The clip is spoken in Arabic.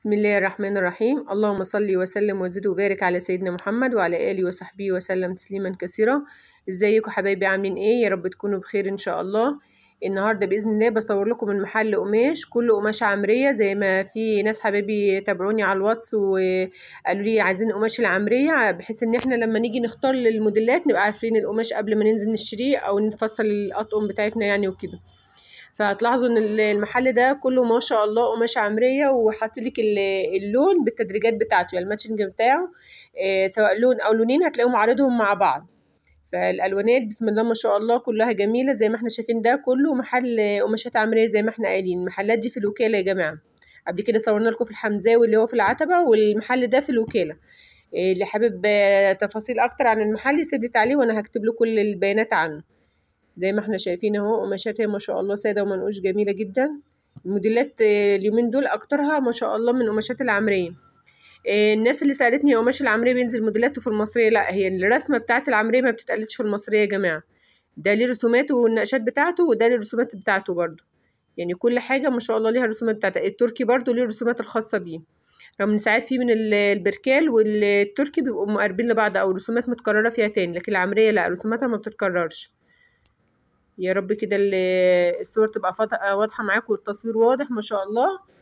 بسم الله الرحمن الرحيم اللهم صل وسلم وزد وبارك على سيدنا محمد وعلى اله وصحبه وسلم تسليما كثيرا ازيكم حبايبي عاملين ايه يا رب تكونوا بخير ان شاء الله النهارده باذن الله بصور لكم من محل قماش كله قماشه عمريه زي ما في ناس حبايبي تابعوني على الواتس وقالوا لي عايزين قماش العمريه بحيث ان احنا لما نيجي نختار الموديلات نبقى عارفين القماش قبل ما ننزل نشتريه او نفصل الاطقم بتاعتنا يعني وكده فهتلاحظوا ان المحل ده كله ما شاء الله قماش عمريه وحاطط لك اللون بالتدريجات بتاعته يعني الماتشنج بتاعه آه، سواء لون او لونين هتلاقيهم عارضهم مع بعض فالالوانات بسم الله ما شاء الله كلها جميله زي ما احنا شايفين ده كله محل قماشات عمريه زي ما احنا قايلين المحلات دي في الوكاله يا جماعه قبل كده صورنا لكم في الحمزاوي اللي هو في العتبه والمحل ده في الوكاله آه، اللي حابب تفاصيل اكتر عن المحل يسيب لي تعليق وانا هكتب له كل البيانات عنه زي ما احنا شايفين اهو قماشاتها ما شاء الله ساده ومنقوش جميله جدا الموديلات آه، اليومين دول اكترها ما شاء الله من قماشات العمريه آه، الناس اللي سالتني قماش العمريه بينزل موديلاته في المصريه لا هي الرسمه بتاعه العمريه ما بتتقلدش في المصريه يا جماعه ده ليه رسوماته والنقشات بتاعته وده ليه الرسومات بتاعته برضو يعني كل حاجه ما شاء الله ليها الرسومات بتاعتها التركي برضو ليه الرسومات الخاصه بيه رغم ان ساعات في من البركال والتركي بيبقوا مقربين لبعض او رسومات متكرره فيها تاني لكن العمريه لا رسوماتها ما بتتكررش يا رب كده الصور تبقى واضحه معاكم والتصوير واضح ما شاء الله